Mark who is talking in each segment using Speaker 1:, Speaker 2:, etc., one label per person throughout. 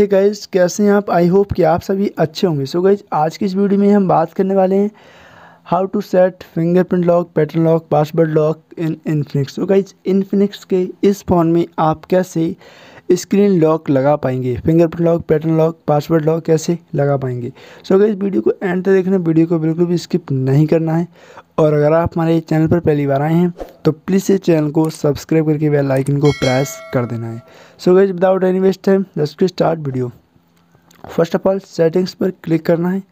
Speaker 1: हे hey guys कैसे हैं आप आई होप कि आप सभी अच्छे होंगे सो so गाइज आज की इस वीडियो में हम बात करने वाले हैं how to set fingerprint lock pattern lock password lock in Infinix so guys Infinix के इस फ़ोन में आप कैसे स्क्रीन लॉक लगा पाएंगे fingerprint lock pattern lock password lock कैसे लगा पाएंगे सो so, अगर इस वीडियो को एंड तक देखना वीडियो को बिल्कुल भी स्किप नहीं करना है और अगर आप हमारे चैनल पर पहली बार आए हैं तो प्लीज़ इस चैनल को सब्सक्राइब करके बेल आइकन को प्रेस कर देना है so guys without any waste time let's start video first of all settings पर क्लिक करना है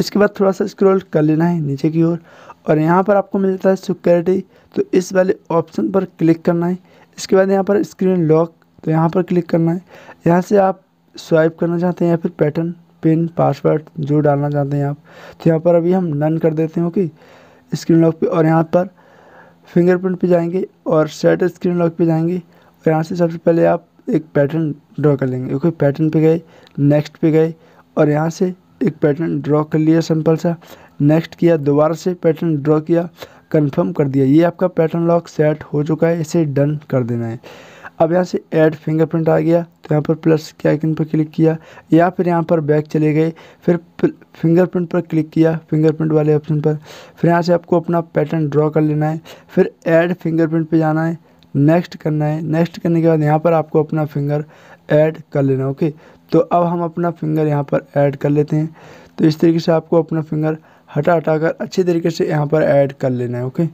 Speaker 1: इसके बाद थोड़ा सा स्क्रॉल कर लेना है नीचे की ओर और, और यहाँ पर आपको मिलता है सिक्योरिटी तो इस वाले ऑप्शन पर क्लिक करना है इसके बाद यहाँ पर स्क्रीन लॉक तो यहाँ पर क्लिक करना है यहाँ से आप स्वाइप करना चाहते हैं या फिर पैटर्न पिन पासवर्ड जो डालना चाहते हैं आप तो यहाँ पर अभी हम नन कर देते हैं ओके स्क्रीन लॉक पे और यहाँ पर फिंगरप्रिंट पे जाएंगे और सेट स्क्रीन लॉक पे जाएंगे और यहाँ से सबसे पहले आप एक पैटर्न ड्रॉ कर लेंगे क्योंकि पैटर्न पे गए नेक्स्ट पे गए और यहाँ से एक पैटर्न ड्रॉ कर लिया सिंपल सा नेक्स्ट किया दोबारा से पैटर्न ड्रॉ किया कंफर्म कर दिया ये आपका पैटर्न लॉक सेट हो चुका है इसे डन कर देना है अब यहाँ से एड फिंगरप्रिंट आ गया तो यहाँ पर प्लस के आइकन पर क्लिक किया या फिर यहाँ पर बैक चले गए फिर फिंगरप्रिंट पर क्लिक किया फिंगरप्रिंट वाले ऑप्शन पर फिर यहाँ से आपको अपना पैटर्न ड्रॉ कर लेना है फिर ऐड फिंगरप्रिंट पर जाना है नेक्स्ट करना है नेक्स्ट करने के बाद यहाँ पर आपको अपना फिंगर ऐड कर लेना ओके तो अब हम अपना फिंगर यहाँ पर ऐड कर लेते हैं तो इस तरीके से आपको अपना फिंगर हटा हटा कर अच्छे तरीके से यहाँ पर ऐड कर लेना है ओके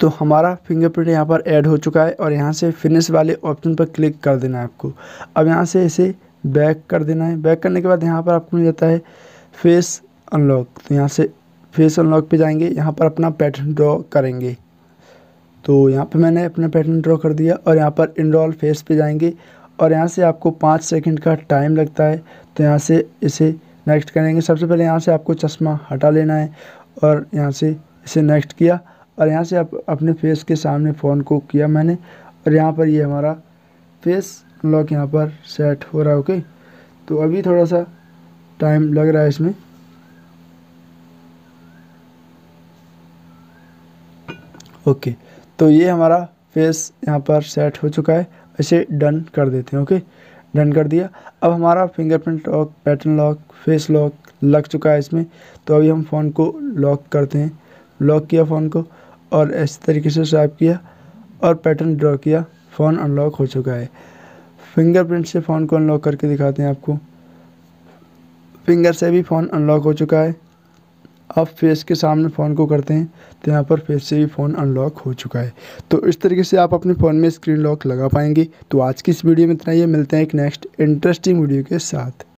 Speaker 1: तो हमारा फिंगरप्रिंट यहाँ पर ऐड हो चुका है और यहाँ से फिनिश वाले ऑप्शन पर क्लिक कर देना है आपको अब यहाँ से इसे बैक कर देना है बैक करने के बाद यहाँ पर आपको मिल जाता है फेस अनलॉक तो यहाँ से फेस अनलॉक पे जाएंगे यहाँ पर अपना पैटर्न ड्रॉ करेंगे तो यहाँ पर मैंने अपना पैटर्न ड्रॉ कर दिया और यहाँ पर इनरॉल फेस पर जाएंगे और यहाँ से आपको पाँच सेकेंड का टाइम लगता है तो यहाँ से इसे नेक्स्ट करेंगे सबसे पहले यहाँ से आपको चश्मा हटा लेना है और यहाँ से इसे नेक्स्ट किया और यहाँ से आप अपने फेस के सामने फ़ोन को किया मैंने और यहाँ पर ये यह हमारा फेस लॉक यहाँ पर सेट हो रहा है ओके तो अभी थोड़ा सा टाइम लग रहा है इसमें ओके तो ये हमारा फेस यहाँ पर सेट हो चुका है इसे डन कर देते हैं ओके डन कर दिया अब हमारा fingerprint lock pattern lock face lock लग चुका है इसमें तो अभी हम फ़ोन को लॉक करते हैं लॉक किया फ़ोन को और इस तरीके से स्वाइप किया और पैटर्न ड्रॉ किया फ़ोन अनलॉक हो चुका है फिंगरप्रिंट से फ़ोन को अनलॉक करके दिखाते हैं आपको फिंगर से भी फ़ोन अनलॉक हो चुका है आप फेस के सामने फ़ोन को करते हैं तो यहाँ पर फेस से भी फ़ोन अनलॉक हो चुका है तो इस तरीके से आप अपने फ़ोन में स्क्रीन लॉक लगा पाएंगे तो आज की इस वीडियो में इतना ही मिलते हैं एक नेक्स्ट इंटरेस्टिंग वीडियो के साथ